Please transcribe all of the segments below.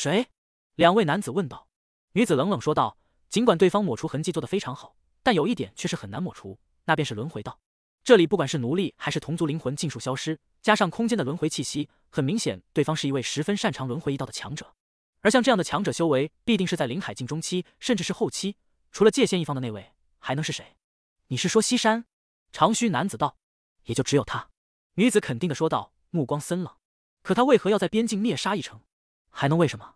谁？两位男子问道。女子冷冷说道：“尽管对方抹除痕迹做得非常好，但有一点却是很难抹除，那便是轮回道。这里不管是奴隶还是同族灵魂，尽数消失，加上空间的轮回气息，很明显，对方是一位十分擅长轮回一道的强者。而像这样的强者，修为必定是在临海境中期，甚至是后期。除了界仙一方的那位，还能是谁？”“你是说西山？”长须男子道。“也就只有他。”女子肯定的说道，目光森冷。可他为何要在边境灭杀一城？还能为什么？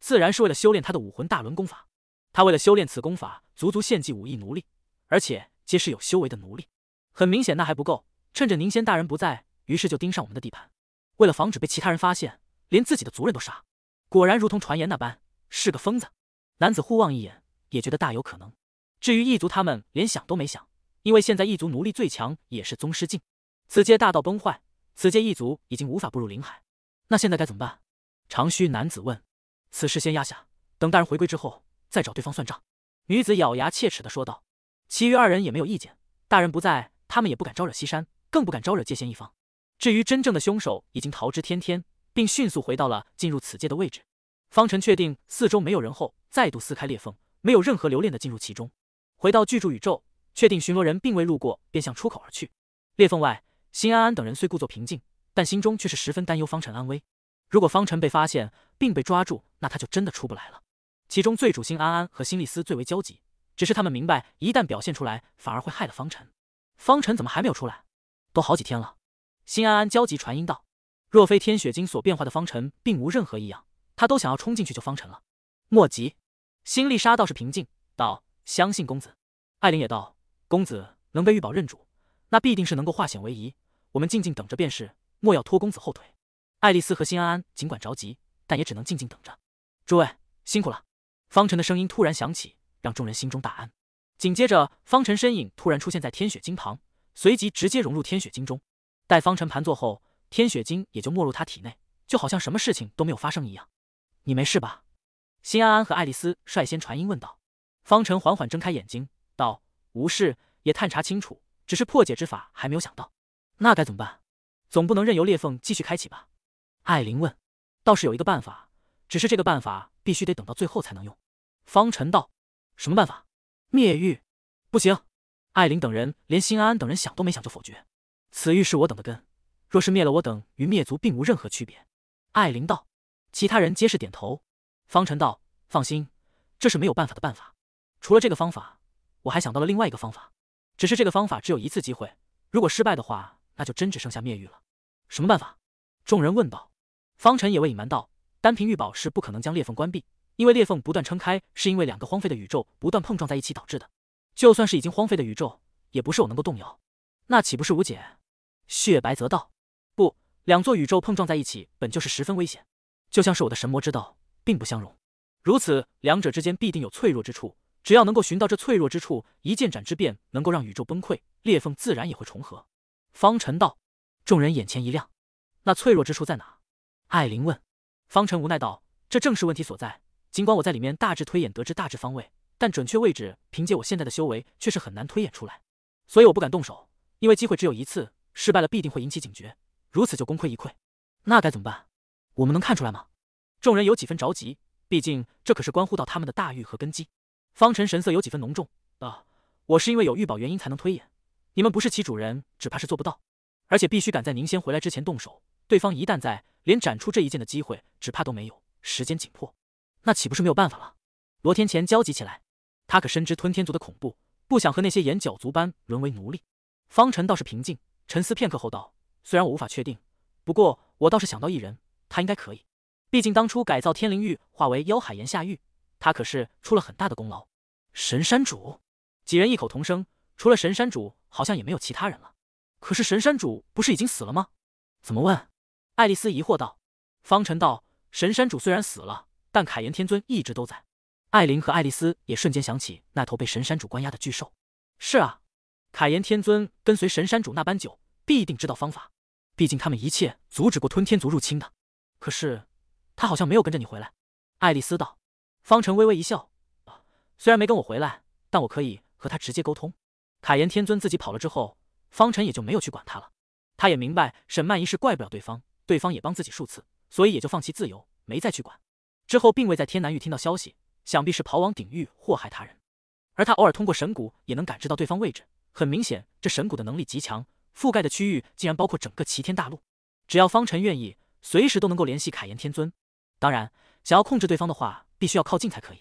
自然是为了修炼他的武魂大轮功法。他为了修炼此功法，足足献祭武艺奴隶，而且皆是有修为的奴隶。很明显，那还不够。趁着宁仙大人不在，于是就盯上我们的地盘。为了防止被其他人发现，连自己的族人都杀。果然如同传言那般，是个疯子。男子互望一眼，也觉得大有可能。至于异族，他们连想都没想，因为现在异族奴隶最强也是宗师境。此界大道崩坏，此界异族已经无法步入灵海。那现在该怎么办？长须男子问：“此事先压下，等大人回归之后再找对方算账。”女子咬牙切齿地说道。其余二人也没有意见，大人不在，他们也不敢招惹西山，更不敢招惹界仙一方。至于真正的凶手，已经逃之天天，并迅速回到了进入此界的位置。方辰确定四周没有人后，再度撕开裂缝，没有任何留恋的进入其中。回到巨柱宇宙，确定巡逻人并未路过，便向出口而去。裂缝外，辛安安等人虽故作平静，但心中却是十分担忧方辰安危。如果方辰被发现并被抓住，那他就真的出不来了。其中最主心安安和辛丽斯最为焦急，只是他们明白，一旦表现出来，反而会害了方辰。方辰怎么还没有出来？都好几天了。辛安安焦急传音道：“若非天雪晶所变化的方辰并无任何异样，他都想要冲进去救方辰了。”莫急，辛丽莎倒是平静道：“相信公子。”艾琳也道：“公子能被玉宝认主，那必定是能够化险为夷。我们静静等着便是，莫要拖公子后腿。”爱丽丝和辛安安尽管着急，但也只能静静等着。诸位辛苦了。方辰的声音突然响起，让众人心中大安。紧接着，方辰身影突然出现在天雪晶旁，随即直接融入天雪晶中。待方辰盘坐后，天雪晶也就没入他体内，就好像什么事情都没有发生一样。你没事吧？辛安安和爱丽丝率先传音问道。方辰缓缓睁开眼睛，道：无事，也探查清楚，只是破解之法还没有想到。那该怎么办？总不能任由裂缝继续开启吧？艾琳问：“倒是有一个办法，只是这个办法必须得等到最后才能用。”方辰道：“什么办法？灭玉？不行！”艾琳等人连辛安安等人想都没想就否决：“此玉是我等的根，若是灭了我等，与灭族并无任何区别。”艾琳道。其他人皆是点头。方辰道：“放心，这是没有办法的办法。除了这个方法，我还想到了另外一个方法，只是这个方法只有一次机会，如果失败的话，那就真只剩下灭玉了。”什么办法？众人问道。方辰也未隐瞒道，单凭玉宝是不可能将裂缝关闭，因为裂缝不断撑开，是因为两个荒废的宇宙不断碰撞在一起导致的。就算是已经荒废的宇宙，也不是我能够动摇，那岂不是无解？血白则道，不，两座宇宙碰撞在一起，本就是十分危险，就像是我的神魔之道，并不相容，如此两者之间必定有脆弱之处，只要能够寻到这脆弱之处，一剑斩之便能够让宇宙崩溃，裂缝自然也会重合。方辰道，众人眼前一亮，那脆弱之处在哪？艾琳问，方辰无奈道：“这正是问题所在。尽管我在里面大致推演，得知大致方位，但准确位置，凭借我现在的修为却是很难推演出来。所以我不敢动手，因为机会只有一次，失败了必定会引起警觉，如此就功亏一篑。那该怎么办？我们能看出来吗？”众人有几分着急，毕竟这可是关乎到他们的大域和根基。方辰神色有几分浓重，啊，我是因为有玉宝原因才能推演，你们不是其主人，只怕是做不到。”而且必须赶在宁仙回来之前动手，对方一旦在，连斩出这一剑的机会只怕都没有。时间紧迫，那岂不是没有办法了？罗天乾焦急起来，他可深知吞天族的恐怖，不想和那些眼角族般沦为奴隶。方辰倒是平静，沉思片刻后道：“虽然我无法确定，不过我倒是想到一人，他应该可以。毕竟当初改造天灵玉化为妖海岩下狱，他可是出了很大的功劳。”神山主，几人异口同声：“除了神山主，好像也没有其他人了。”可是神山主不是已经死了吗？怎么问？爱丽丝疑惑道。方辰道：“神山主虽然死了，但凯炎天尊一直都在。”艾琳和爱丽丝也瞬间想起那头被神山主关押的巨兽。是啊，凯炎天尊跟随神山主那般久，必定知道方法。毕竟他们一切阻止过吞天族入侵的。可是，他好像没有跟着你回来。爱丽丝道。方辰微微一笑：“虽然没跟我回来，但我可以和他直接沟通。”凯炎天尊自己跑了之后。方辰也就没有去管他了，他也明白沈曼一事怪不了对方，对方也帮自己数次，所以也就放弃自由，没再去管。之后并未在天南域听到消息，想必是跑往顶域祸害他人。而他偶尔通过神谷也能感知到对方位置，很明显，这神谷的能力极强，覆盖的区域竟然包括整个齐天大陆。只要方辰愿意，随时都能够联系凯炎天尊。当然，想要控制对方的话，必须要靠近才可以。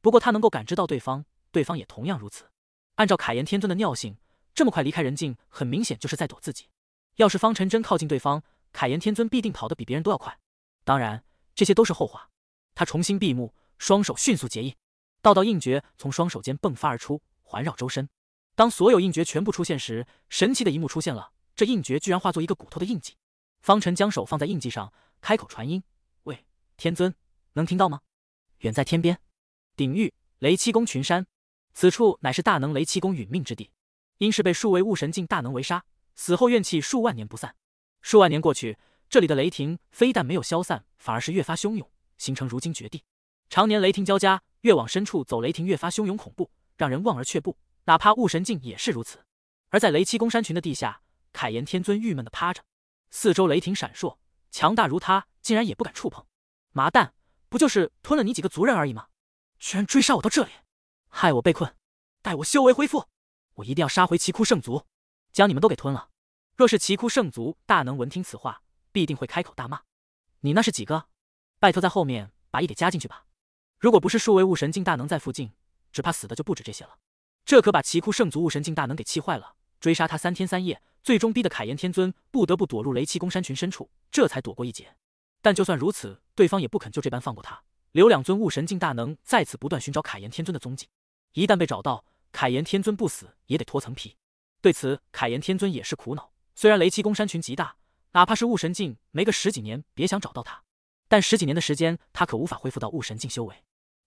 不过他能够感知到对方，对方也同样如此。按照凯炎天尊的尿性。这么快离开人境，很明显就是在躲自己。要是方辰真靠近对方，凯颜天尊必定跑得比别人都要快。当然，这些都是后话。他重新闭目，双手迅速结印，道道印诀从双手间迸发而出，环绕周身。当所有印诀全部出现时，神奇的一幕出现了：这印诀居然化作一个骨头的印记。方辰将手放在印记上，开口传音：“喂，天尊，能听到吗？”远在天边，鼎域雷七公群山，此处乃是大能雷七公殒命之地。因是被数位雾神境大能围杀，死后怨气数万年不散。数万年过去，这里的雷霆非但没有消散，反而是越发汹涌，形成如今绝地。常年雷霆交加，越往深处走，雷霆越发汹涌恐怖，让人望而却步。哪怕雾神境也是如此。而在雷七公山群的地下，凯炎天尊郁闷地趴着，四周雷霆闪烁，强大如他竟然也不敢触碰。麻蛋，不就是吞了你几个族人而已吗？居然追杀我到这里，害我被困，待我修为恢复。我一定要杀回奇窟圣族，将你们都给吞了。若是奇窟圣族大能闻听此话，必定会开口大骂。你那是几个？拜托，在后面把一给加进去吧。如果不是数位物神境大能在附近，只怕死的就不止这些了。这可把奇窟圣族物神境大能给气坏了，追杀他三天三夜，最终逼得凯炎天尊不得不躲入雷七宫山群深处，这才躲过一劫。但就算如此，对方也不肯就这般放过他，留两尊物神境大能在此不断寻找凯炎天尊的踪迹，一旦被找到。凯炎天尊不死也得脱层皮，对此凯炎天尊也是苦恼。虽然雷七公山群极大，哪怕是雾神境，没个十几年别想找到他。但十几年的时间，他可无法恢复到雾神境修为。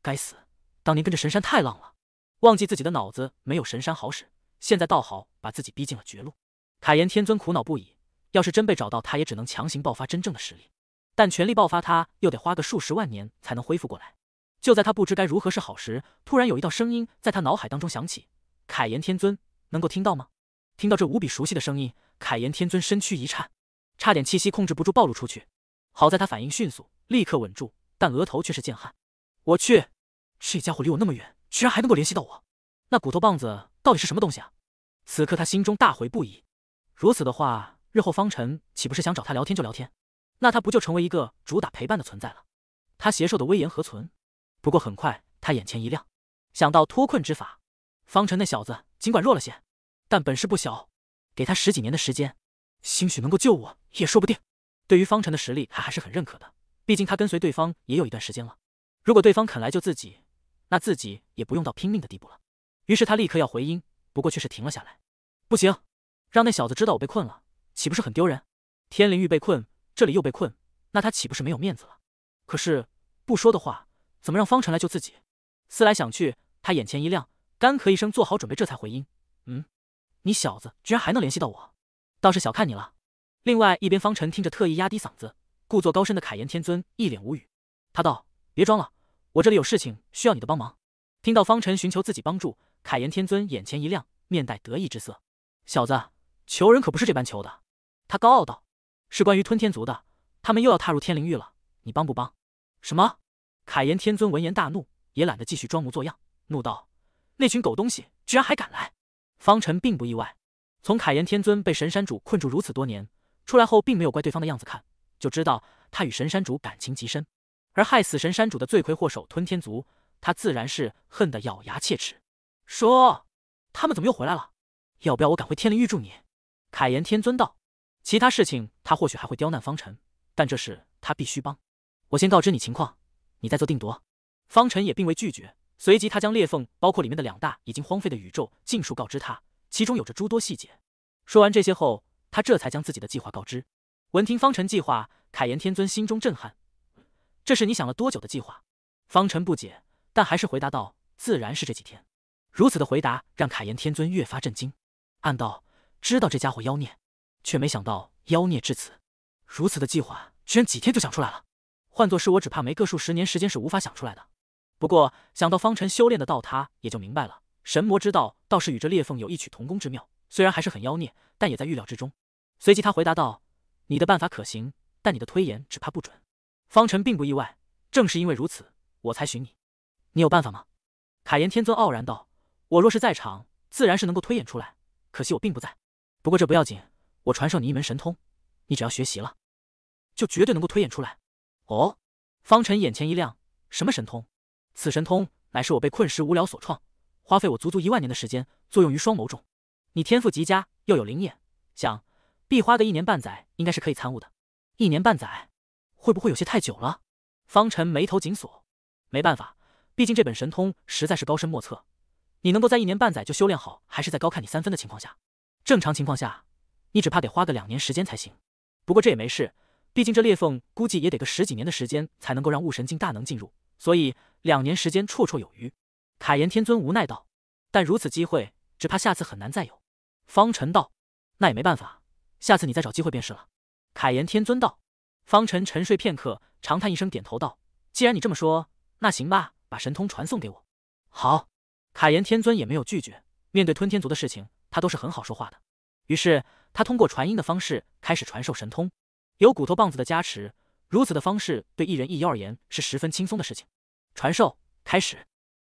该死，当年跟着神山太浪了，忘记自己的脑子没有神山好使。现在倒好，把自己逼进了绝路。凯炎天尊苦恼不已。要是真被找到，他也只能强行爆发真正的实力。但全力爆发，他又得花个数十万年才能恢复过来。就在他不知该如何是好时，突然有一道声音在他脑海当中响起：“凯颜天尊，能够听到吗？”听到这无比熟悉的声音，凯颜天尊身躯一颤，差点气息控制不住暴露出去。好在他反应迅速，立刻稳住，但额头却是剑汗。我去，这家伙离我那么远，居然还能够联系到我？那骨头棒子到底是什么东西啊？此刻他心中大悔不已。如此的话，日后方辰岂不是想找他聊天就聊天？那他不就成为一个主打陪伴的存在了？他邪兽的威严何存？不过很快，他眼前一亮，想到脱困之法。方辰那小子尽管弱了些，但本事不小。给他十几年的时间，兴许能够救我也说不定。对于方辰的实力，他还是很认可的。毕竟他跟随对方也有一段时间了。如果对方肯来救自己，那自己也不用到拼命的地步了。于是他立刻要回音，不过却是停了下来。不行，让那小子知道我被困了，岂不是很丢人？天灵域被困，这里又被困，那他岂不是没有面子了？可是不说的话……怎么让方辰来救自己？思来想去，他眼前一亮，干咳一声，做好准备，这才回音：“嗯，你小子居然还能联系到我，倒是小看你了。”另外一边，方辰听着，特意压低嗓子，故作高深的凯颜天尊一脸无语，他道：“别装了，我这里有事情需要你的帮忙。”听到方辰寻求自己帮助，凯颜天尊眼前一亮，面带得意之色：“小子，求人可不是这般求的。”他高傲道：“是关于吞天族的，他们又要踏入天灵域了，你帮不帮？”什么？凯炎天尊闻言大怒，也懒得继续装模作样，怒道：“那群狗东西居然还敢来！”方辰并不意外，从凯炎天尊被神山主困住如此多年，出来后并没有怪对方的样子看，就知道他与神山主感情极深。而害死神山主的罪魁祸首吞天族，他自然是恨得咬牙切齿。说：“他们怎么又回来了？要不要我赶回天灵域助你？”凯炎天尊道：“其他事情他或许还会刁难方辰，但这事他必须帮。我先告知你情况。”你在做定夺，方辰也并未拒绝。随即，他将裂缝包括里面的两大已经荒废的宇宙尽数告知他，其中有着诸多细节。说完这些后，他这才将自己的计划告知。闻听方辰计划，凯炎天尊心中震撼。这是你想了多久的计划？方辰不解，但还是回答道：“自然是这几天。”如此的回答让凯炎天尊越发震惊，暗道：知道这家伙妖孽，却没想到妖孽至此，如此的计划居然几天就想出来了。换作是我，只怕没个数十年时间是无法想出来的。不过想到方辰修炼的道，他也就明白了。神魔之道倒是与这裂缝有异曲同工之妙，虽然还是很妖孽，但也在预料之中。随即他回答道：“你的办法可行，但你的推演只怕不准。”方辰并不意外，正是因为如此，我才寻你。你有办法吗？”卡颜天尊傲然道：“我若是在场，自然是能够推演出来。可惜我并不在。不过这不要紧，我传授你一门神通，你只要学习了，就绝对能够推演出来。”哦，方辰眼前一亮，什么神通？此神通乃是我被困时无聊所创，花费我足足一万年的时间作用于双眸中。你天赋极佳，又有灵眼，想必花个一年半载应该是可以参悟的。一年半载，会不会有些太久了？方辰眉头紧锁。没办法，毕竟这本神通实在是高深莫测。你能够在一年半载就修炼好，还是在高看你三分的情况下。正常情况下，你只怕得花个两年时间才行。不过这也没事。毕竟这裂缝估计也得个十几年的时间才能够让悟神境大能进入，所以两年时间绰绰有余。凯炎天尊无奈道：“但如此机会，只怕下次很难再有。”方辰道：“那也没办法，下次你再找机会便是了。”凯炎天尊道。方辰沉睡片刻，长叹一声，点头道：“既然你这么说，那行吧，把神通传送给我。”好。凯炎天尊也没有拒绝。面对吞天族的事情，他都是很好说话的。于是他通过传音的方式开始传授神通。有骨头棒子的加持，如此的方式对一人一妖而言是十分轻松的事情。传授开始。